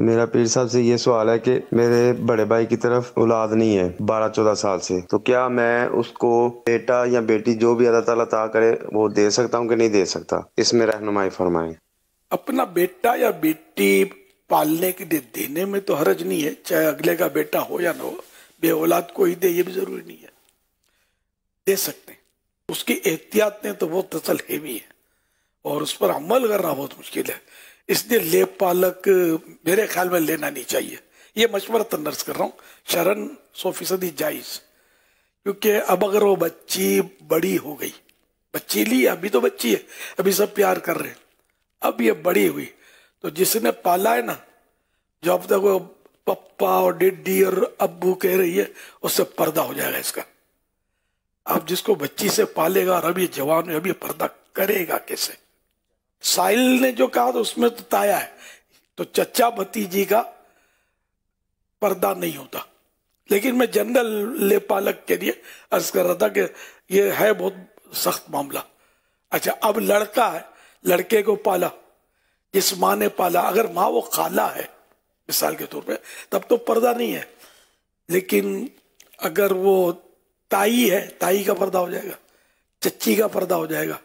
मेरा पीर साहब से ये सवाल है कि मेरे बड़े भाई की तरफ औलाद नहीं है बारह चौदह साल से तो क्या मैं उसको बेटा या बेटी जो भी अल्लाह ताला ता करे वो दे सकता हूँ कि नहीं दे सकता इसमें रहनुमाई फरमाए अपना बेटा या बेटी पालने के लिए देने में तो हरज नहीं है चाहे अगले का बेटा हो या ना हो बे औलाद को ही दे ये भी जरूरी नहीं है दे सकते उसकी एहतियात ने तो बहुत असल हेवी है और उस पर अमल करना बहुत मुश्किल है इसलिए पालक मेरे ख्याल में लेना नहीं चाहिए ये मशवरा तंदर्स तो कर रहा हूँ शरण सौ फीसदी जायज़ क्योंकि अब अगर वो बच्ची बड़ी हो गई बच्ची ली अभी तो बच्ची है अभी सब प्यार कर रहे हैं अब ये बड़ी हुई तो जिसने पाला है ना जो अब तक वो पप्पा और डिड्डी और अब्बू कह रही है उससे पर्दा हो जाएगा इसका अब जिसको बच्ची से पालेगा और अभी जवान जवान अभी पर्दा करेगा कैसे साहिल ने जो कहा तो उसमें तो ताया है तो चचा भतीजी का पर्दा नहीं होता लेकिन मैं जनरल ले पालक के लिए अर्ज कर रहा था कि ये है बहुत सख्त मामला अच्छा अब लड़का है लड़के को पाला जिस माँ ने पाला अगर माँ वो खाला है मिसाल के तौर पे तब तो पर्दा नहीं है लेकिन अगर वो ताई है ताई का पर्दा हो जाएगा चच्ची का पर्दा हो जाएगा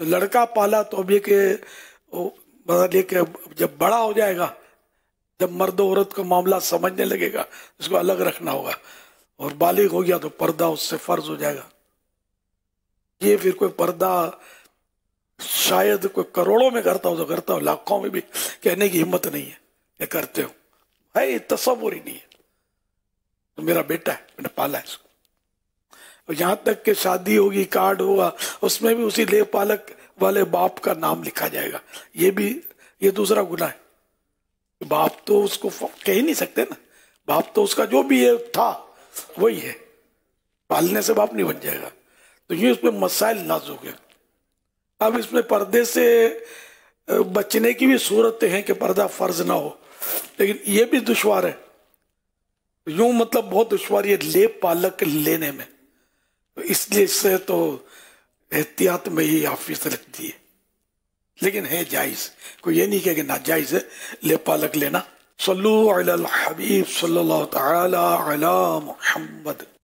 तो लड़का पाला तो अब के मतलब लेके जब बड़ा हो जाएगा जब मर्द औरत का मामला समझने लगेगा उसको अलग रखना होगा और बालिग हो गया तो पर्दा उससे फर्ज हो जाएगा ये फिर कोई पर्दा शायद कोई करोड़ों में करता हो तो करता हो लाखों में भी कहने की हिम्मत नहीं है ये करते हो है तस्वुर ही नहीं है तो मेरा बेटा है मैंने पाला है इसको यहां तक के शादी होगी कार्ड होगा उसमें भी उसी लेखपालक वाले बाप का नाम लिखा जाएगा ये भी ये दूसरा गुना है बाप तो उसको कह ही नहीं सकते ना बाप तो उसका जो भी ये था वही है पालने से बाप नहीं बन जाएगा तो ये उसमें मसाइल नाजुक है अब इसमें पर्दे से बचने की भी सूरत है कि पर्दा फर्ज ना हो लेकिन ये भी दुश्वार है यूं मतलब बहुत दुश्वार ये ले पालक लेने में तो इसलिए से तो एहतियात में ही ऑफिस रख दिए लेकिन है जायज कोई ये नहीं कहेगा नाजायज है ले पालक लेना सल्लु अल हबीब सल्लल्लाहु तआला अला मोहम्मद